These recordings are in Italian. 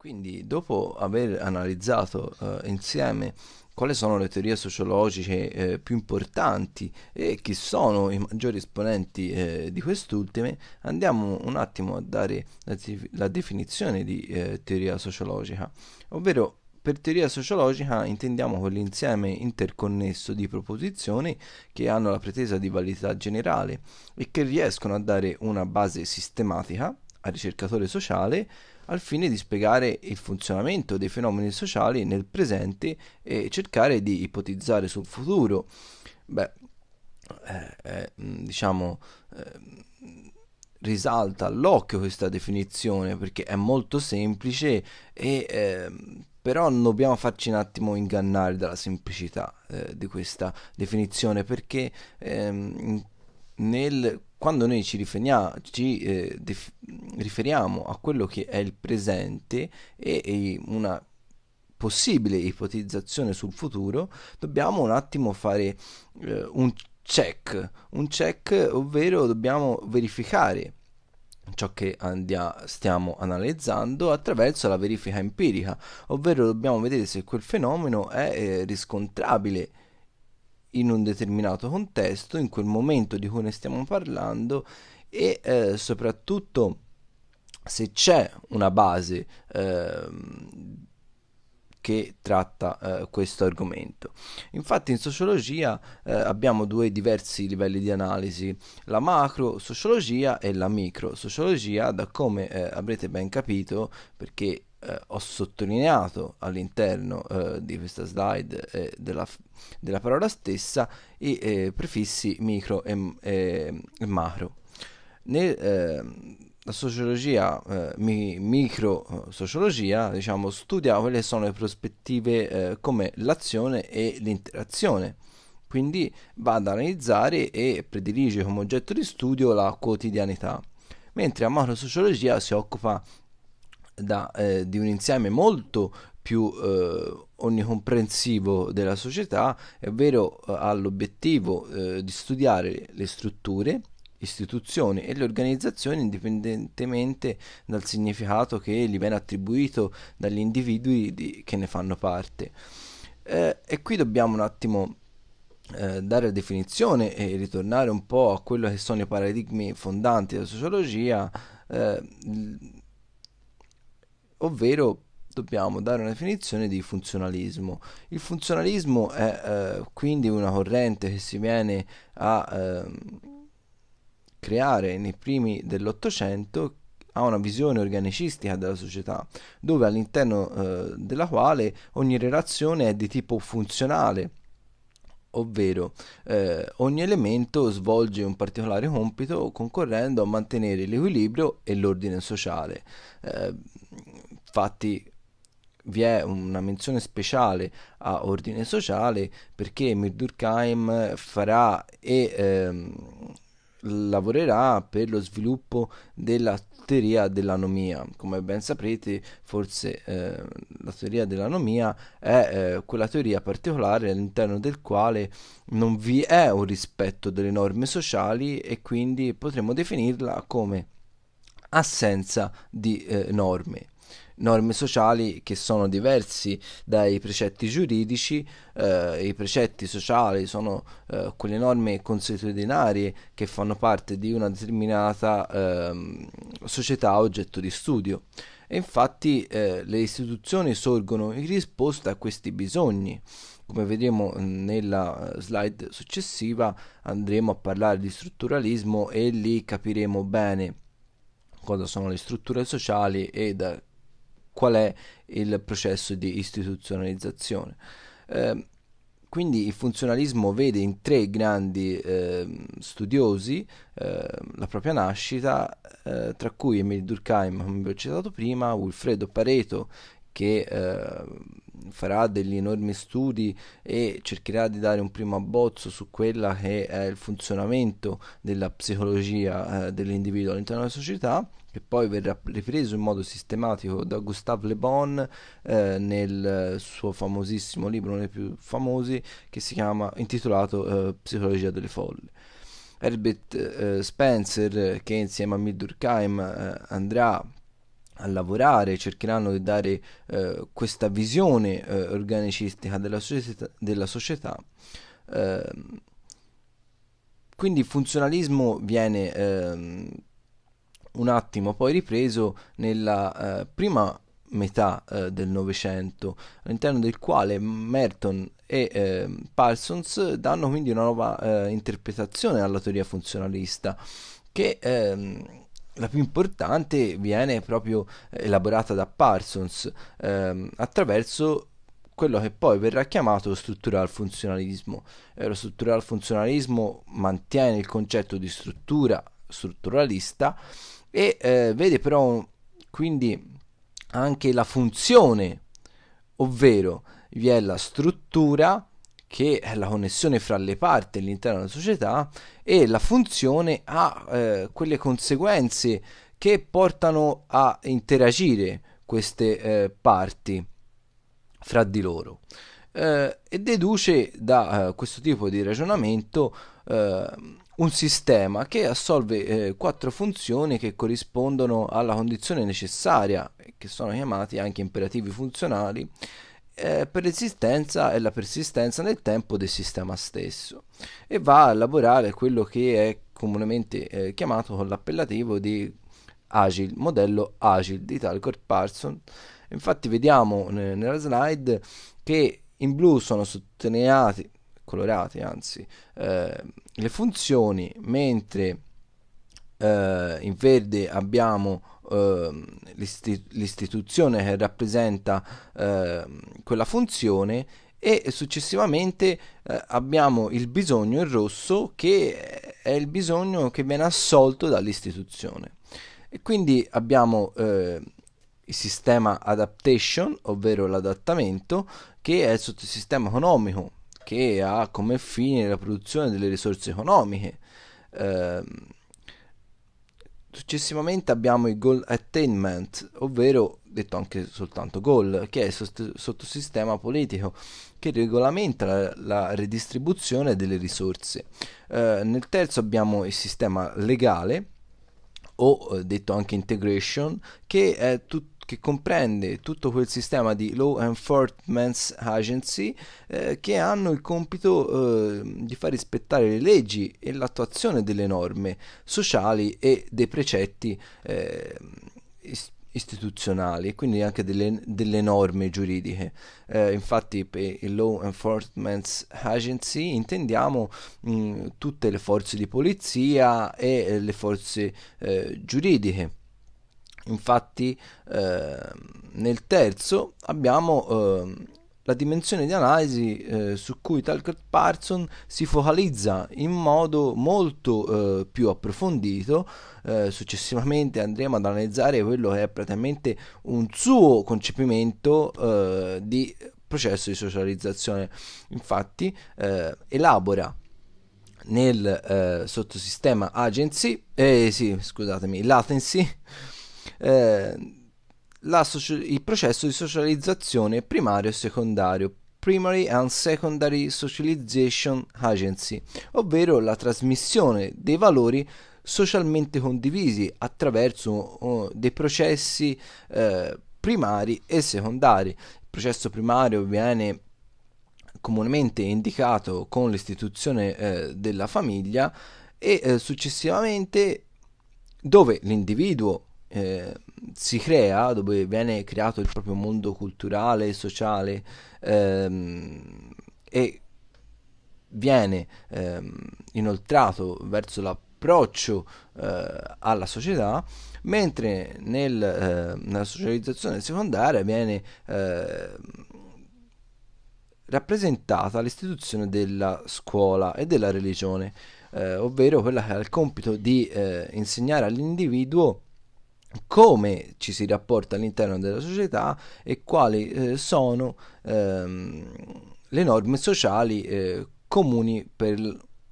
Quindi, dopo aver analizzato eh, insieme quali sono le teorie sociologiche eh, più importanti e chi sono i maggiori esponenti eh, di quest'ultime, andiamo un attimo a dare la, la definizione di eh, teoria sociologica, ovvero per teoria sociologica intendiamo quell'insieme interconnesso di proposizioni che hanno la pretesa di validità generale e che riescono a dare una base sistematica al ricercatore sociale al fine di spiegare il funzionamento dei fenomeni sociali nel presente e cercare di ipotizzare sul futuro. Beh, eh, eh, mm, diciamo, eh, risalta all'occhio questa definizione perché è molto semplice e ehm, però non dobbiamo farci un attimo ingannare dalla semplicità eh, di questa definizione perché ehm, nel quando noi ci, ci eh, def- riferiamo a quello che è il presente e, e una possibile ipotizzazione sul futuro, dobbiamo un attimo fare eh, un check, un check ovvero dobbiamo verificare ciò che andia, stiamo analizzando attraverso la verifica empirica, ovvero dobbiamo vedere se quel fenomeno è eh, riscontrabile in un determinato contesto, in quel momento di cui ne stiamo parlando e eh, soprattutto se c'è una base eh, che tratta eh, questo argomento. Infatti in sociologia eh, abbiamo due diversi livelli di analisi, la macro sociologia e la micro sociologia, da come eh, avrete ben capito, perché eh, ho sottolineato all'interno eh, di questa slide eh, della, della, parola stessa i eh, prefissi micro e, e, e macro. Ehm, la sociologia, eh, mi, eh, sociologia, diciamo, studia quelle sono le prospettive come l'azione e l'interazione. Quindi va ad analizzare e predilige come oggetto di studio la quotidianità mentre la macro sociologia si occupa da, eh, di un insieme molto più eh, onnicomprensivo della società, ovvero vero, eh, ha l'obiettivo eh, di studiare le strutture istituzioni e le organizzazioni indipendentemente dal significato che gli viene attribuito dagli individui di, che ne fanno parte. Eh, e qui dobbiamo un attimo eh, dare definizione e ritornare un po' a quello che sono i paradigmi fondanti della sociologia. Eh, ovvero dobbiamo dare una definizione di funzionalismo. Il funzionalismo è eh, quindi una corrente che si viene a eh, creare nei primi dell'Ottocento ha una visione organicistica della società, dove all'interno eh, della quale ogni relazione è di tipo funzionale, ovvero eh, ogni elemento svolge un particolare compito concorrendo a mantenere l'equilibrio e l'ordine sociale. Eh, Infatti vi è una menzione speciale a Ordine Sociale perché Mirdurkheim farà e ehm, lavorerà per lo sviluppo della teoria dell'anomia. Come ben saprete, forse eh, la teoria dell'anomia è eh, quella teoria particolare all'interno del quale non vi è un rispetto delle norme sociali e quindi potremmo definirla come assenza di eh, norme norme sociali che sono diversi dai precetti giuridici, eh, i precetti sociali sono eh, quelle norme consuetudinarie che fanno parte di una determinata eh, società oggetto di studio. E infatti eh, le istituzioni sorgono in risposta a questi bisogni. Come vedremo mm, nella eh, slide successiva andremo a parlare di strutturalismo e lì capiremo bene cosa sono le strutture sociali e da qual è il processo di istituzionalizzazione. Eh, quindi il funzionalismo vede in tre grandi eh, studiosi eh, la propria nascita, eh, tra cui Emil Durkheim, come vi ho citato prima, Wilfredo Pareto, che ehm, farà degli enormi studi e cercherà di dare un primo abbozzo su quella che è il funzionamento della psicologia eh, dell'individuo all'interno della società che poi verrà ripreso in modo sistematico da Gustave Le Bon eh, nel suo famosissimo libro, uno dei più famosi, che si chiama intitolato eh, Psicologia delle folle. Herbert eh, Spencer, che insieme a Mildurkheim eh, andrà a lavorare, cercheranno di dare eh, questa visione eh, organicistica della società. Della società. Eh, quindi il funzionalismo viene ehm, un attimo poi ripreso nella eh, prima metà eh, del Novecento, all'interno del quale Merton e eh, Parsons danno quindi una nuova eh, interpretazione alla teoria funzionalista che ehm, la più importante viene proprio eh, elaborata da Parsons ehm, attraverso quello che poi verrà chiamato struttural funzionalismo. Eh, lo struttural funzionalismo mantiene il concetto di struttura strutturalista e eh, vede però quindi anche la funzione, ovvero vi è la struttura che è la connessione fra le parti all'interno della società e la funzione ha eh, quelle conseguenze che portano a interagire queste eh, parti fra di loro eh, e deduce da eh, questo tipo di ragionamento eh, un sistema che assolve eh, quattro funzioni che corrispondono alla condizione necessaria, che sono chiamati anche imperativi funzionali, eh, per l'esistenza e la persistenza nel tempo del sistema stesso e va a elaborare quello che è comunemente eh, chiamato con l'appellativo di Agile, modello Agile di Talcott Parson. Infatti vediamo nella slide che in blu sono sottolineati colorate anzi, eh, le funzioni, mentre eh, in verde abbiamo eh, l'istitu- l'istituzione che rappresenta eh, quella funzione e successivamente eh, abbiamo il bisogno in rosso che è il bisogno che viene assolto dall'istituzione e quindi abbiamo eh, il sistema adaptation ovvero l'adattamento che è il sottosistema economico che ha come fine la produzione delle risorse economiche. Ehm, successivamente abbiamo il goal attainment, ovvero detto anche soltanto goal, che è il sottosistema politico che regolamenta la, la redistribuzione delle risorse. Eh, nel terzo abbiamo il sistema legale o eh, detto anche integration, che, tut- che comprende tutto quel sistema di law enforcement agency eh, che hanno il compito eh, di far rispettare le leggi e l'attuazione delle norme sociali e dei precetti eh, istituzionali e quindi anche delle, delle norme giuridiche. Eh, infatti per il Law Enforcement Agency intendiamo mh, mm, tutte le forze di polizia e eh, le forze eh, giuridiche. Infatti eh, nel terzo abbiamo ehm, la dimensione di analisi eh, su cui Talcott Parson si focalizza in modo molto eh, più approfondito. Eh, successivamente andremo ad analizzare quello che è praticamente un suo concepimento eh, di processo di socializzazione. Infatti, eh, elabora nel eh, sottosistema agency, eh, sì, scusatemi, latency. Eh, socia- il processo di socializzazione primario e secondario, Primary and Secondary Socialization Agency, ovvero la trasmissione dei valori socialmente condivisi attraverso oh, dei processi eh, primari e secondari. Il processo primario viene comunemente indicato con l'istituzione eh, della famiglia e eh, successivamente dove l'individuo eh, si crea, dove viene creato il proprio mondo culturale e sociale ehm, e viene ehm, inoltrato verso l'approccio eh, alla società, mentre nel, eh, nella socializzazione secondaria viene ehm, rappresentata l'istituzione della scuola e della religione, eh, ovvero quella che ha il compito di eh, insegnare all'individuo come ci si rapporta all'interno della società e quali eh, sono ehm, le norme sociali eh, comuni per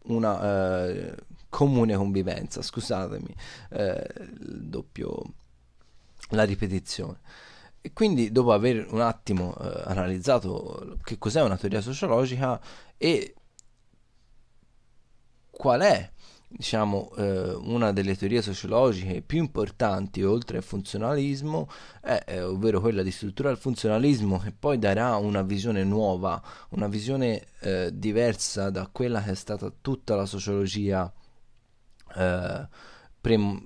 una eh, comune convivenza, scusatemi eh, doppio, la ripetizione. E quindi dopo aver un attimo eh, analizzato che cos'è una teoria sociologica e qual è diciamo, eh, una delle teorie sociologiche più importanti oltre al funzionalismo, è, eh, ovvero quella di struttura al funzionalismo, che poi darà una visione nuova, una visione eh, diversa da quella che è stata tutta la sociologia eh, pre-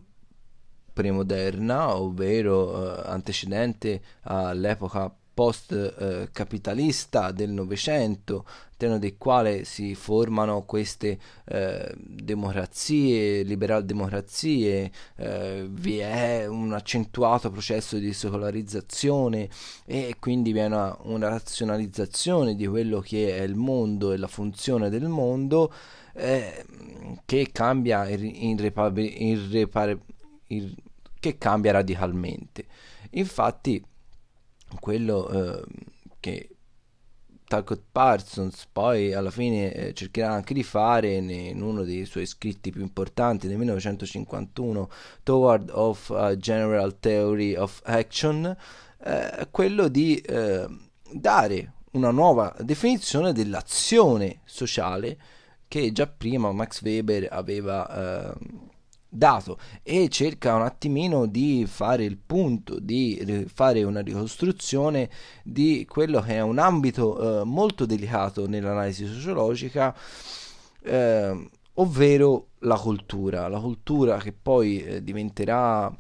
premoderna, ovvero eh, antecedente all'epoca post-capitalista del Novecento, all'interno del quale si formano queste eh, democrazie, liberal-democrazie, eh, vi è un accentuato processo di secolarizzazione e quindi vi è una, una razionalizzazione di quello che è il mondo e la funzione del mondo eh, che cambia irrepar- irrepar- ir- che cambia radicalmente. Infatti quello eh, che Talcott Parsons poi alla fine eh, cercherà anche di fare in uno dei suoi scritti più importanti del 1951, Toward of a General Theory of Action, eh, quello di eh, dare una nuova definizione dell'azione sociale che già prima Max Weber aveva eh, dato e cerca un attimino di fare il punto, di fare una ricostruzione di quello che è un ambito eh, molto delicato nell'analisi sociologica, eh, ovvero la cultura, la cultura che poi eh, diventerà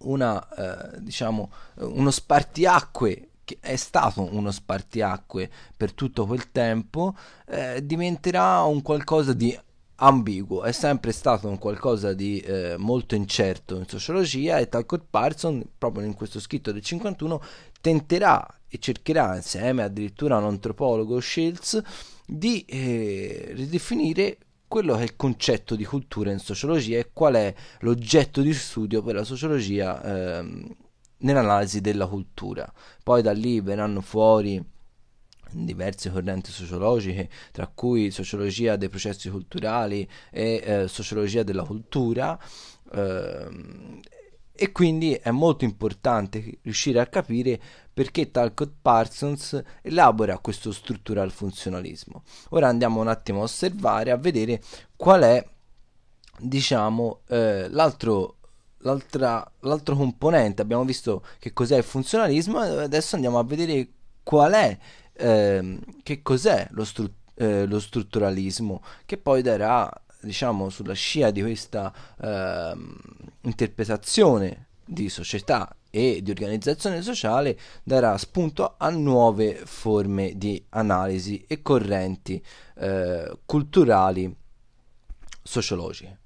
una, eh, diciamo, uno spartiacque che è stato uno spartiacque per tutto quel tempo, eh, diventerà un qualcosa di ambiguo, è sempre stato un qualcosa di eh, molto incerto in sociologia e Talcott Parson, proprio in questo scritto del 51, tenterà e cercherà insieme addirittura a un antropologo Shields di eh, ridefinire quello che è il concetto di cultura in sociologia e qual è l'oggetto di studio per la sociologia eh, nell'analisi della cultura. Poi da lì verranno fuori diverse correnti sociologiche, tra cui sociologia dei processi culturali e eh, sociologia della cultura. Eh, e quindi è molto importante riuscire a capire perché Talcott Parsons elabora questo struttural funzionalismo. Ora andiamo un attimo a osservare, a vedere qual è, diciamo, eh, l'altro L'altra, l'altro componente, abbiamo visto che cos'è il funzionalismo, adesso andiamo a vedere qual è eh, che cos'è lo, stru- eh, lo, strutturalismo, che poi darà, diciamo, sulla scia di questa eh, interpretazione di società e di organizzazione sociale, darà spunto a nuove forme di analisi e correnti eh, culturali sociologiche.